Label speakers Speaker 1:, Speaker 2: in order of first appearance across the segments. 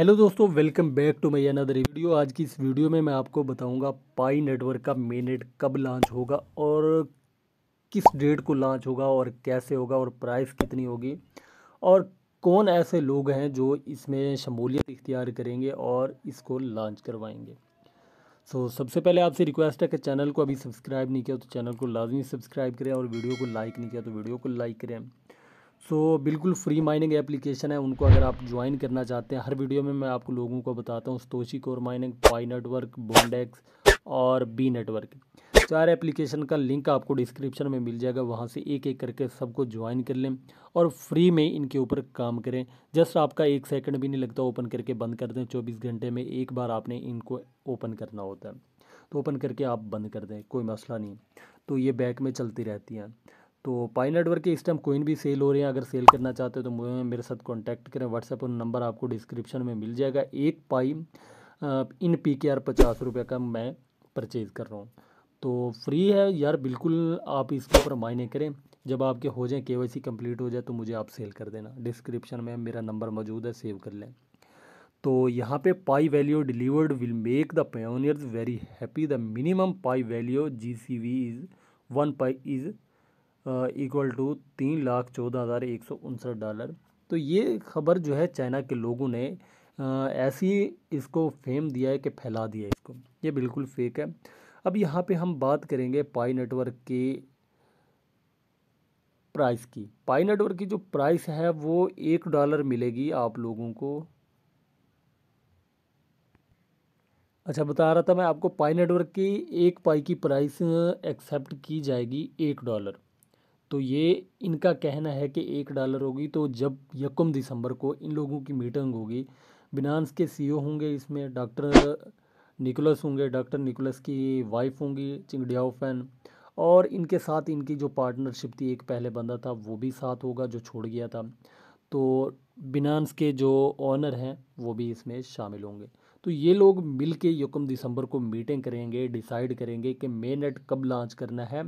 Speaker 1: hello दोस्तों welcome back to my another video आज की इस वीडियो में मैं आपको बताऊंगा पाई नेटवर्क का मेनेट कब लॉन्च होगा और किस डेट को लॉन्च होगा और कैसे होगा और प्राइस कितनी होगी और कौन ऐसे लोग हैं जो इसमें शमूलियत इख्तियार करेंगे और इसको लॉन्च करवाएंगे सो so, सबसे पहले आपसे रिक्वेस्ट है कि चैनल को अभी सब्सक्राइब नहीं किया तो चैनल को लाजमी सब्सक्राइब करें और वीडियो को लाइक नहीं किया तो वीडियो को लाइक करें सो so, बिल्कुल फ्री माइनिंग एप्लीकेशन है उनको अगर आप ज्वाइन करना चाहते हैं हर वीडियो में मैं आपको लोगों को बताता हूँ Satoshi core mining Pi network बोंडेक्स और बी नेटवर्क चार एप्लीकेशन का लिंक आपको डिस्क्रिप्शन में मिल जाएगा वहाँ से एक एक करके सबको ज्वाइन कर लें और फ्री में इनके ऊपर काम करें जस्ट आपका एक सेकंड भी नहीं लगता ओपन करके बंद कर दें चौबीस घंटे में एक बार आपने इनको ओपन करना होता है तो ओपन करके आप बंद कर दें कोई मसला नहीं तो ये बैक में चलती रहती हैं तो पाई नेटवर्क के इस टाइम कोइन भी सेल हो रहे हैं अगर सेल करना चाहते हो तो मेरे साथ कॉन्टैक्ट करें व्हाट्सएप और नंबर आपको डिस्क्रिप्शन में मिल जाएगा एक पाई इन पी के आर पचास रुपये का मैं परचेज़ कर रहा हूँ तो फ्री है यार बिल्कुल आप इसके ऊपर मायने करें जब आपके हो जाए के वाई सी कम्प्लीट हो जाए तो मुझे आप सेल कर देना डिस्क्रिप्शन में मेरा नंबर मौजूद है सेव कर लें तो यहाँ पे Pi value delivered will make the pioneers very happy the minimum Pi value G C V is one Pi is equal to तीन लाख चौदह हज़ार एक सौ उनसठ डॉलर तो ये खबर जो है चाइना के लोगों ने ऐसी इसको फेम दिया है कि फैला दिया है इसको ये बिल्कुल फेक है अब यहाँ पे हम बात करेंगे पाई नेटवर्क के प्राइस की पाई नेटवर्क की जो प्राइस है वो एक डॉलर मिलेगी आप लोगों को अच्छा बता रहा था मैं आपको पाई नेटवर्क की एक पाई की प्राइस एक्सेप्ट की जाएगी एक डॉलर तो ये इनका कहना है कि एक डॉलर होगी तो जब यकम दिसंबर को इन लोगों की मीटिंग होगी बिनानस के सीईओ e होंगे इसमें डॉक्टर निकोलस होंगे डॉक्टर निकोलस की वाइफ होंगी फैन और इनके साथ इनकी जो पार्टनरशिप थी एक पहले बंदा था वो भी साथ होगा जो छोड़ गया था तो बिनानस के जो ऑनर हैं वो भी इसमें शामिल होंगे तो ये लोग मिल के यकम दिसंबर को मीटिंग करेंगे डिसाइड करेंगे कि मेनेट कब लॉन्च करना है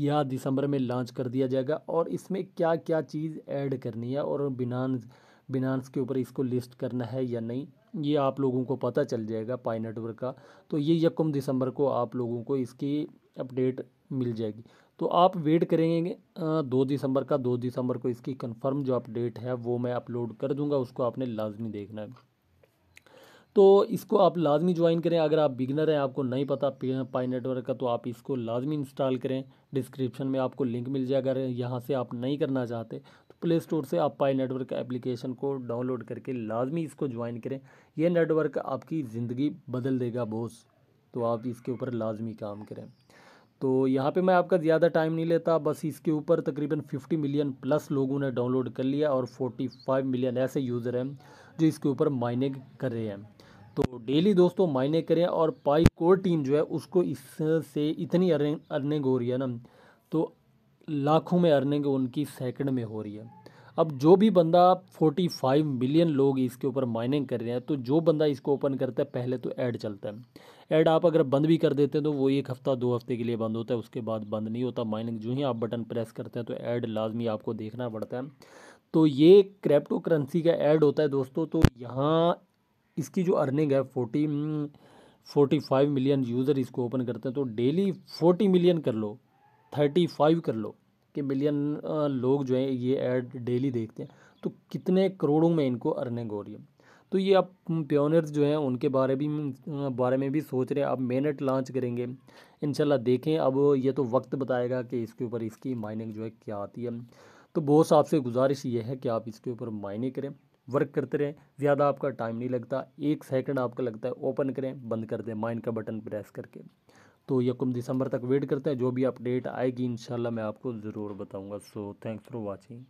Speaker 1: या दिसंबर में लॉन्च कर दिया जाएगा और इसमें क्या क्या चीज़ ऐड करनी है और बिनान्स बिनान्स के ऊपर इसको लिस्ट करना है या नहीं ये आप लोगों को पता चल जाएगा पाई नेटवर्क का तो ये यकम दिसंबर को आप लोगों को इसकी अपडेट मिल जाएगी तो आप वेट करेंगे दो दिसंबर का दो दिसंबर को इसकी कंफर्म जो अपडेट है वो मैं अपलोड कर दूंगा उसको आपने लाजमी देखना है तो इसको आप लाजमी ज्वाइन करें अगर आप बिगनर हैं आपको नहीं पता पाई नेटवर्क का तो आप इसको लाजमी इंस्टॉल करें डिस्क्रिप्शन में आपको लिंक मिल जाए अगर यहाँ से आप नहीं करना चाहते तो प्ले स्टोर से आप पाई नेटवर्क एप्लीकेशन को डाउनलोड करके लाजमी इसको ज्वाइन करें यह नेटवर्क आपकी ज़िंदगी बदल देगा बोस तो आप इसके ऊपर लाजमी काम करें तो यहाँ पे मैं आपका ज़्यादा टाइम नहीं लेता बस इसके ऊपर तकरीबन 50 मिलियन प्लस लोगों ने डाउनलोड कर लिया और 45 मिलियन ऐसे यूज़र हैं जो इसके ऊपर माइनिंग कर रहे हैं तो डेली दोस्तों मायने करें और पाई कोर टीम जो है उसको इससे इतनी अर्निंग अर्निंग हो रही है ना तो लाखों में अर्निंग उनकी सेकंड में हो रही है अब जो भी बंदा 45 मिलियन लोग इसके ऊपर माइनिंग कर रहे हैं तो जो बंदा इसको ओपन करता है पहले तो ऐड चलता है ऐड आप अगर बंद भी कर देते हैं तो वो एक हफ़्ता दो हफ्ते के लिए बंद होता है उसके बाद बंद नहीं होता माइनिंग जो ही आप बटन प्रेस करते हैं तो ऐड लाजमी आपको देखना पड़ता है तो ये क्रिप्टो करेंसी का ऐड होता है दोस्तों तो यहाँ इसकी जो अर्निंग है forty forty five million user इसको ओपन करते हैं तो डेली फोर्टी मिलियन कर लो थर्टी फाइव कर लो कि मिलियन लोग जो है ये एड डेली देखते हैं तो कितने करोड़ों में इनको अर्निंग हो रही है तो ये आप प्योनर्स जो हैं उनके बारे भी बारे में भी सोच रहे हैं आप मेनट लॉन्च करेंगे इनशाला देखें अब ये तो वक्त बताएगा कि इसके ऊपर इसकी माइनिंग जो है क्या आती है तो बहुत आपसे गुजारिश ये है कि आप इसके ऊपर माइनिंग करें वर्क करते रहें ज़्यादा आपका टाइम नहीं लगता एक सेकंड आपका लगता है ओपन करें बंद कर दें माइंड का बटन प्रेस करके तो यकुम दिसंबर तक वेट करते हैं जो भी अपडेट आएगी इन मैं आपको ज़रूर बताऊँगा सो थैंक्स फॉर वॉचिंग